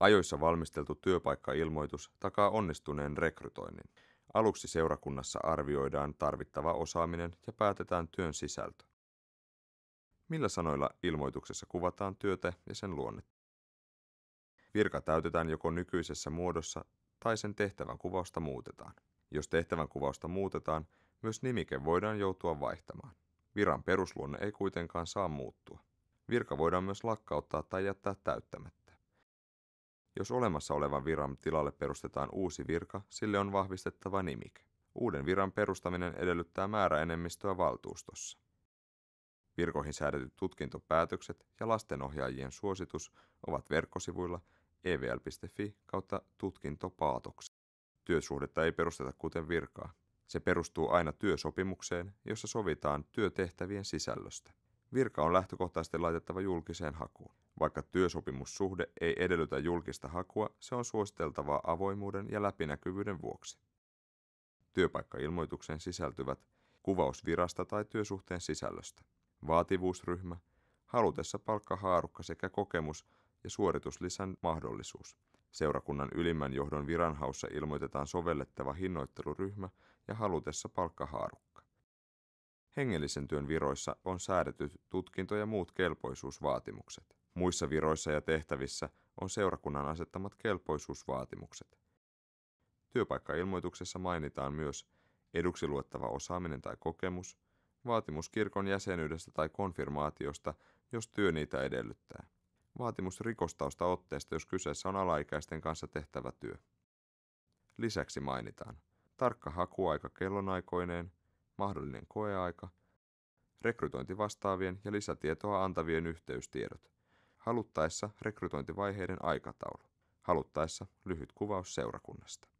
Ajoissa valmisteltu työpaikkailmoitus takaa onnistuneen rekrytoinnin. Aluksi seurakunnassa arvioidaan tarvittava osaaminen ja päätetään työn sisältö. Millä sanoilla ilmoituksessa kuvataan työtä ja sen luonne. Virka täytetään joko nykyisessä muodossa tai sen tehtävän kuvausta muutetaan. Jos tehtävän kuvausta muutetaan, myös nimike voidaan joutua vaihtamaan. Viran perusluonne ei kuitenkaan saa muuttua. Virka voidaan myös lakkauttaa tai jättää täyttämättä. Jos olemassa olevan viran tilalle perustetaan uusi virka, sille on vahvistettava nimike. Uuden viran perustaminen edellyttää määräenemmistöä valtuustossa. Virkoihin säädetyt tutkintopäätökset ja lastenohjaajien suositus ovat verkkosivuilla evl.fi kautta tutkintopaatoksi. Työsuhdetta ei perusteta kuten virkaa. Se perustuu aina työsopimukseen, jossa sovitaan työtehtävien sisällöstä. Virka on lähtökohtaisesti laitettava julkiseen hakuun. Vaikka työsopimussuhde ei edellytä julkista hakua, se on suositeltavaa avoimuuden ja läpinäkyvyyden vuoksi. Työpaikkailmoitukseen sisältyvät kuvausvirasta tai työsuhteen sisällöstä, vaativuusryhmä, halutessa palkkahaarukka sekä kokemus ja suorituslisän mahdollisuus. Seurakunnan ylimmän johdon viranhaussa ilmoitetaan sovellettava hinnoitteluryhmä ja halutessa palkkahaarukka. Hengellisen työn viroissa on säädetyt tutkinto ja muut kelpoisuusvaatimukset. Muissa viroissa ja tehtävissä on seurakunnan asettamat kelpoisuusvaatimukset. Työpaikkailmoituksessa mainitaan myös eduksi luettava osaaminen tai kokemus, vaatimus kirkon jäsenyydestä tai konfirmaatiosta, jos työ niitä edellyttää. Vaatimus rikostausta otteesta, jos kyseessä on alaikäisten kanssa tehtävä työ. Lisäksi mainitaan tarkka hakuaika kellonaikoineen, mahdollinen koeaika, rekrytointivastaavien ja lisätietoa antavien yhteystiedot – haluttaessa rekrytointivaiheiden aikataulu, haluttaessa lyhyt kuvaus seurakunnasta.